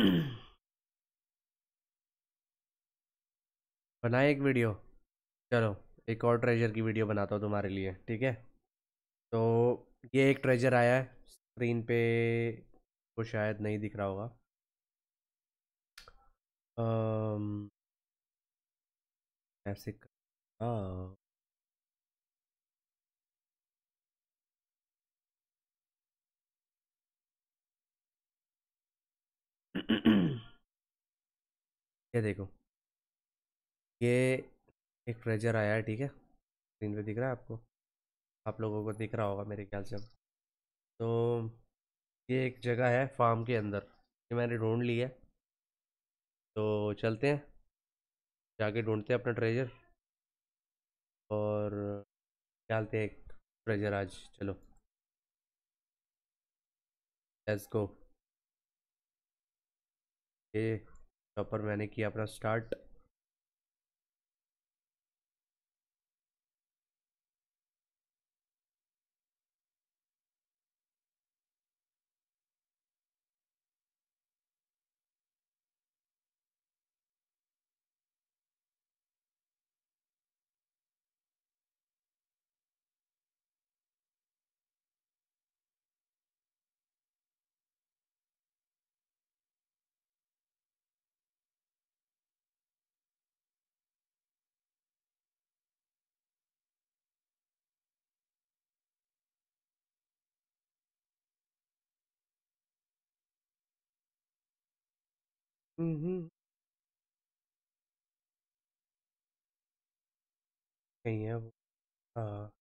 बनाए एक वीडियो चलो एक और ट्रेजर की वीडियो बनाता हूँ तुम्हारे लिए ठीक है तो ये एक ट्रेजर आया है स्क्रीन पे वो शायद नहीं दिख रहा होगा ऐसे हाँ ये देखो ये एक ट्रेजर आया है ठीक है स्क्रीन पे दिख रहा है आपको आप लोगों को दिख रहा होगा मेरे ख्याल से तो ये एक जगह है फार्म के अंदर ये मैंने ढूंढ ली है तो चलते हैं जाके ढूंढते हैं अपना ट्रेजर और निकालते हैं एक ट्रेजर आज चलो लेट्स गो ये प्रॉपर मैंने किया अपना स्टार्ट mhm. أيام أيوه. آه.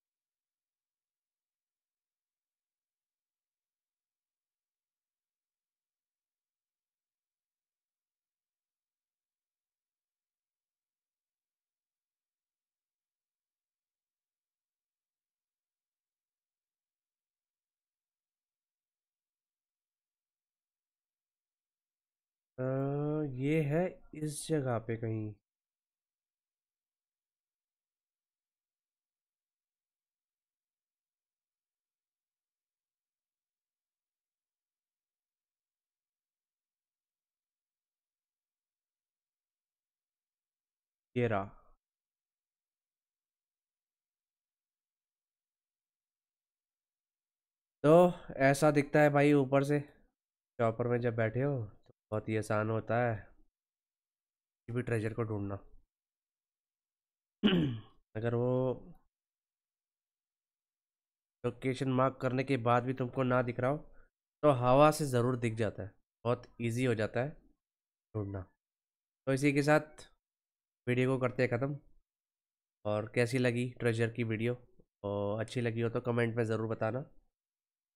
ये है इस जगह पे कहीं ये रहा तो ऐसा दिखता है भाई ऊपर से चॉपर में जब बैठे हो बहुत ही आसान होता है किसी भी ट्रेजर को ढूंढना अगर वो लोकेशन मार्क करने के बाद भी तुमको ना दिख रहा हो तो हवा से ज़रूर दिख जाता है बहुत इजी हो जाता है ढूंढना तो इसी के साथ वीडियो को करते हैं ख़त्म और कैसी लगी ट्रेजर की वीडियो और अच्छी लगी हो तो कमेंट में ज़रूर बताना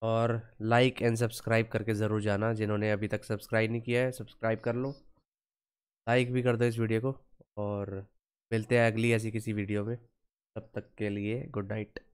और लाइक एंड सब्सक्राइब करके ज़रूर जाना जिन्होंने अभी तक सब्सक्राइब नहीं किया है सब्सक्राइब कर लो लाइक भी कर दो इस वीडियो को और मिलते हैं अगली ऐसी किसी वीडियो में तब तक के लिए गुड नाइट